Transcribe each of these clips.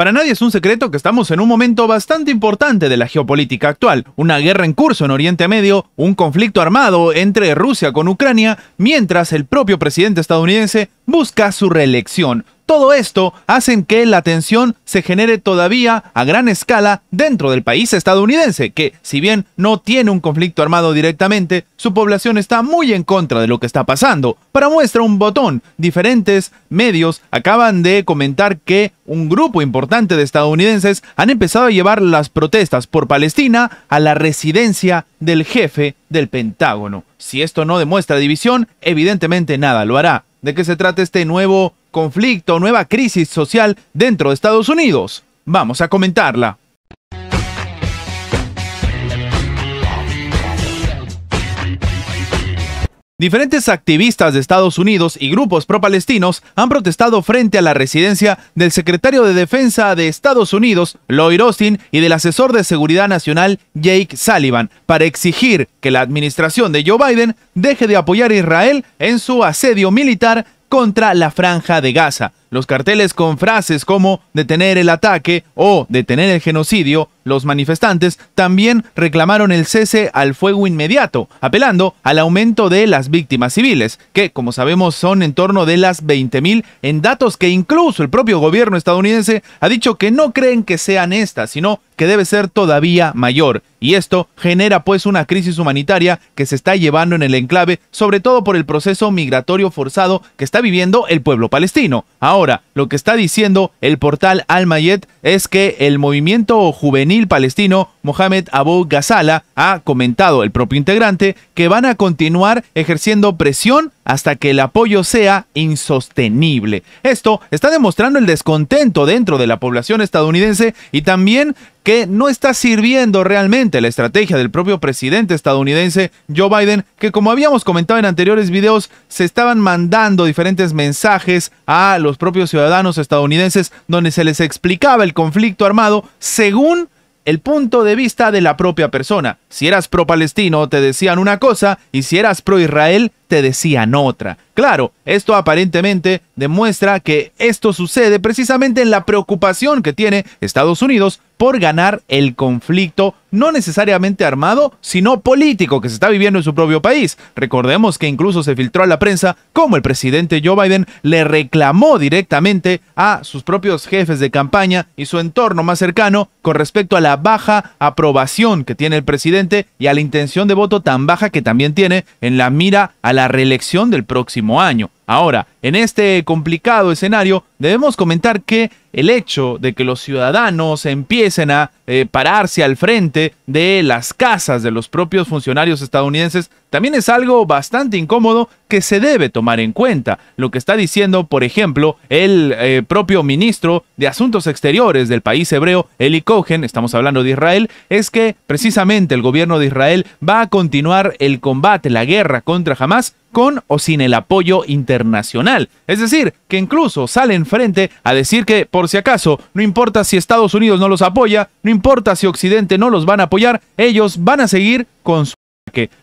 Para nadie es un secreto que estamos en un momento bastante importante de la geopolítica actual, una guerra en curso en Oriente Medio, un conflicto armado entre Rusia con Ucrania, mientras el propio presidente estadounidense busca su reelección. Todo esto hacen que la tensión se genere todavía a gran escala dentro del país estadounidense, que si bien no tiene un conflicto armado directamente, su población está muy en contra de lo que está pasando. Para muestra un botón, diferentes medios acaban de comentar que un grupo importante de estadounidenses han empezado a llevar las protestas por Palestina a la residencia del jefe del Pentágono. Si esto no demuestra división, evidentemente nada lo hará. ¿De qué se trata este nuevo conflicto, nueva crisis social dentro de Estados Unidos. Vamos a comentarla. Diferentes activistas de Estados Unidos y grupos pro-palestinos han protestado frente a la residencia del secretario de Defensa de Estados Unidos, Lloyd Austin, y del asesor de Seguridad Nacional, Jake Sullivan, para exigir que la administración de Joe Biden deje de apoyar a Israel en su asedio militar contra la franja de Gaza. Los carteles con frases como detener el ataque o detener el genocidio, los manifestantes también reclamaron el cese al fuego inmediato, apelando al aumento de las víctimas civiles, que como sabemos son en torno de las 20.000 en datos que incluso el propio gobierno estadounidense ha dicho que no creen que sean estas, sino que debe ser todavía mayor. Y esto genera pues una crisis humanitaria que se está llevando en el enclave, sobre todo por el proceso migratorio forzado que está viviendo el pueblo palestino. Ahora, Ahora, lo que está diciendo el portal al es que el movimiento juvenil palestino Mohamed Abu Ghazala ha comentado el propio integrante que van a continuar ejerciendo presión hasta que el apoyo sea insostenible. Esto está demostrando el descontento dentro de la población estadounidense y también que no está sirviendo realmente la estrategia del propio presidente estadounidense Joe Biden, que como habíamos comentado en anteriores videos, se estaban mandando diferentes mensajes a los propios ciudadanos estadounidenses donde se les explicaba el conflicto armado según el punto de vista de la propia persona. Si eras pro-palestino te decían una cosa y si eras pro-Israel te decían otra. Claro, esto aparentemente demuestra que esto sucede precisamente en la preocupación que tiene Estados Unidos por ganar el conflicto, no necesariamente armado, sino político que se está viviendo en su propio país. Recordemos que incluso se filtró a la prensa cómo el presidente Joe Biden le reclamó directamente a sus propios jefes de campaña y su entorno más cercano con respecto a la baja aprobación que tiene el presidente y a la intención de voto tan baja que también tiene en la mira a la reelección del próximo año. Ahora, en este complicado escenario, debemos comentar que el hecho de que los ciudadanos empiecen a eh, pararse al frente de las casas de los propios funcionarios estadounidenses también es algo bastante incómodo que se debe tomar en cuenta. Lo que está diciendo, por ejemplo, el eh, propio ministro de Asuntos Exteriores del país hebreo, Eli Cohen, estamos hablando de Israel, es que precisamente el gobierno de Israel va a continuar el combate, la guerra contra Hamas, con o sin el apoyo internacional. Es decir, que incluso salen frente a decir que, por si acaso, no importa si Estados Unidos no los apoya, no importa si Occidente no los van a apoyar, ellos van a seguir con su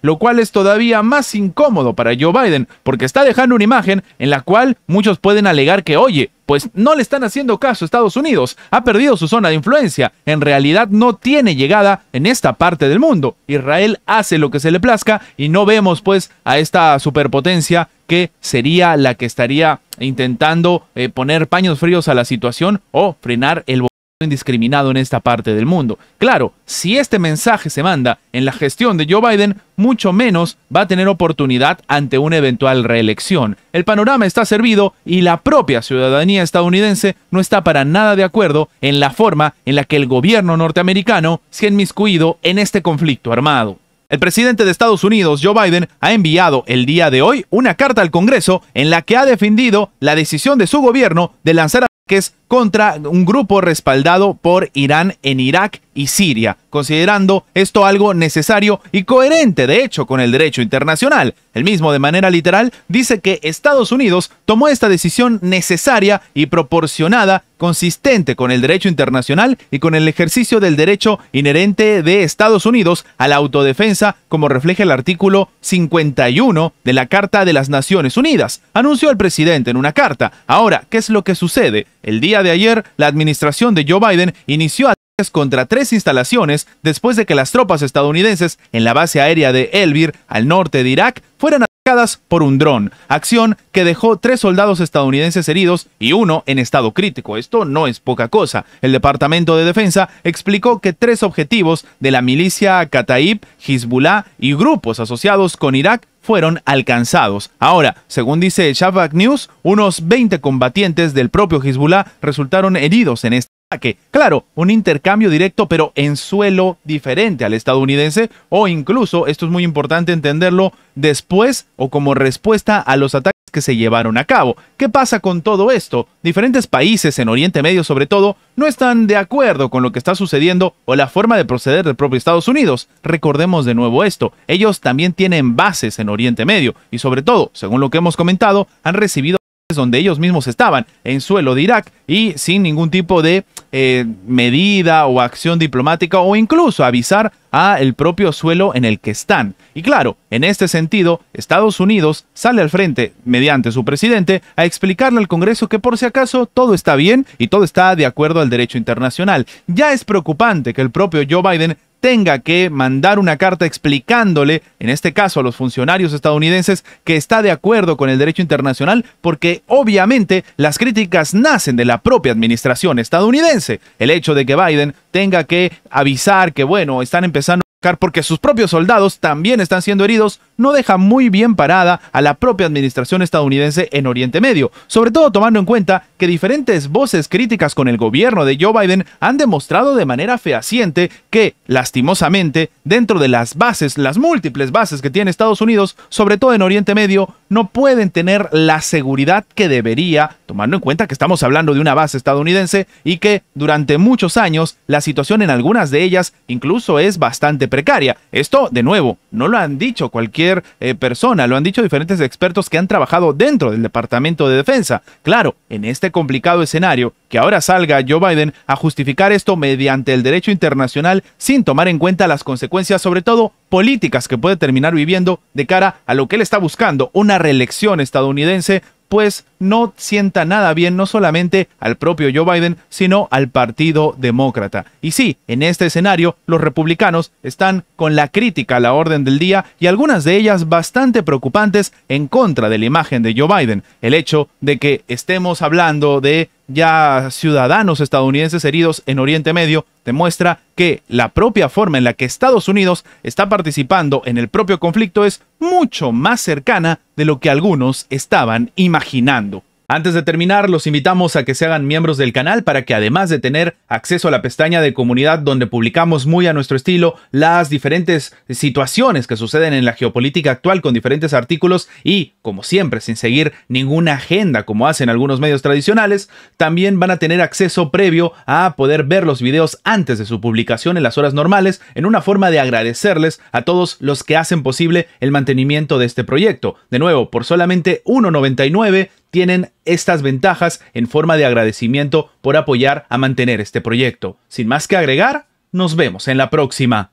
lo cual es todavía más incómodo para Joe Biden, porque está dejando una imagen en la cual muchos pueden alegar que, oye, pues no le están haciendo caso a Estados Unidos, ha perdido su zona de influencia, en realidad no tiene llegada en esta parte del mundo. Israel hace lo que se le plazca y no vemos pues a esta superpotencia que sería la que estaría intentando eh, poner paños fríos a la situación o frenar el indiscriminado en esta parte del mundo. Claro, si este mensaje se manda en la gestión de Joe Biden, mucho menos va a tener oportunidad ante una eventual reelección. El panorama está servido y la propia ciudadanía estadounidense no está para nada de acuerdo en la forma en la que el gobierno norteamericano se ha inmiscuido en este conflicto armado. El presidente de Estados Unidos, Joe Biden, ha enviado el día de hoy una carta al Congreso en la que ha defendido la decisión de su gobierno de lanzar ataques contra un grupo respaldado por Irán en Irak y Siria, considerando esto algo necesario y coherente, de hecho, con el derecho internacional. El mismo, de manera literal, dice que Estados Unidos tomó esta decisión necesaria y proporcionada, consistente con el derecho internacional y con el ejercicio del derecho inherente de Estados Unidos a la autodefensa, como refleja el artículo 51 de la Carta de las Naciones Unidas, anunció el presidente en una carta. Ahora, ¿qué es lo que sucede? El día de ayer, la administración de Joe Biden inició ataques contra tres instalaciones después de que las tropas estadounidenses en la base aérea de Elbir, al norte de Irak, fueran atacadas por un dron, acción que dejó tres soldados estadounidenses heridos y uno en estado crítico. Esto no es poca cosa. El Departamento de Defensa explicó que tres objetivos de la milicia Kataib, Hezbollah y grupos asociados con Irak fueron alcanzados. Ahora, según dice Shabak News, unos 20 combatientes del propio Hezbollah resultaron heridos en este ataque. Claro, un intercambio directo pero en suelo diferente al estadounidense o incluso, esto es muy importante entenderlo, después o como respuesta a los ataques que se llevaron a cabo. ¿Qué pasa con todo esto? Diferentes países en Oriente Medio sobre todo no están de acuerdo con lo que está sucediendo o la forma de proceder del propio Estados Unidos. Recordemos de nuevo esto, ellos también tienen bases en Oriente Medio y sobre todo, según lo que hemos comentado, han recibido donde ellos mismos estaban, en suelo de Irak, y sin ningún tipo de eh, medida o acción diplomática o incluso avisar a el propio suelo en el que están. Y claro, en este sentido, Estados Unidos sale al frente, mediante su presidente, a explicarle al Congreso que por si acaso todo está bien y todo está de acuerdo al derecho internacional. Ya es preocupante que el propio Joe Biden tenga que mandar una carta explicándole, en este caso a los funcionarios estadounidenses, que está de acuerdo con el derecho internacional, porque obviamente las críticas nacen de la propia administración estadounidense. El hecho de que Biden tenga que avisar que, bueno, están empezando porque sus propios soldados también están siendo heridos, no deja muy bien parada a la propia administración estadounidense en Oriente Medio, sobre todo tomando en cuenta que diferentes voces críticas con el gobierno de Joe Biden han demostrado de manera fehaciente que, lastimosamente, dentro de las bases, las múltiples bases que tiene Estados Unidos, sobre todo en Oriente Medio, no pueden tener la seguridad que debería, tomando en cuenta que estamos hablando de una base estadounidense y que durante muchos años la situación en algunas de ellas incluso es bastante precaria. Esto, de nuevo, no lo han dicho cualquier eh, persona, lo han dicho diferentes expertos que han trabajado dentro del Departamento de Defensa. Claro, en este complicado escenario, que ahora salga Joe Biden a justificar esto mediante el derecho internacional sin tomar en cuenta las consecuencias, sobre todo políticas que puede terminar viviendo de cara a lo que él está buscando, una reelección estadounidense pues no sienta nada bien no solamente al propio Joe Biden, sino al Partido Demócrata. Y sí, en este escenario, los republicanos están con la crítica a la orden del día y algunas de ellas bastante preocupantes en contra de la imagen de Joe Biden. El hecho de que estemos hablando de ya ciudadanos estadounidenses heridos en Oriente Medio demuestra que la propia forma en la que Estados Unidos está participando en el propio conflicto es mucho más cercana de lo que algunos estaban imaginando. Antes de terminar, los invitamos a que se hagan miembros del canal para que además de tener acceso a la pestaña de comunidad donde publicamos muy a nuestro estilo las diferentes situaciones que suceden en la geopolítica actual con diferentes artículos y, como siempre, sin seguir ninguna agenda como hacen algunos medios tradicionales, también van a tener acceso previo a poder ver los videos antes de su publicación en las horas normales en una forma de agradecerles a todos los que hacen posible el mantenimiento de este proyecto. De nuevo, por solamente 1.99 tienen estas ventajas en forma de agradecimiento por apoyar a mantener este proyecto. Sin más que agregar, nos vemos en la próxima.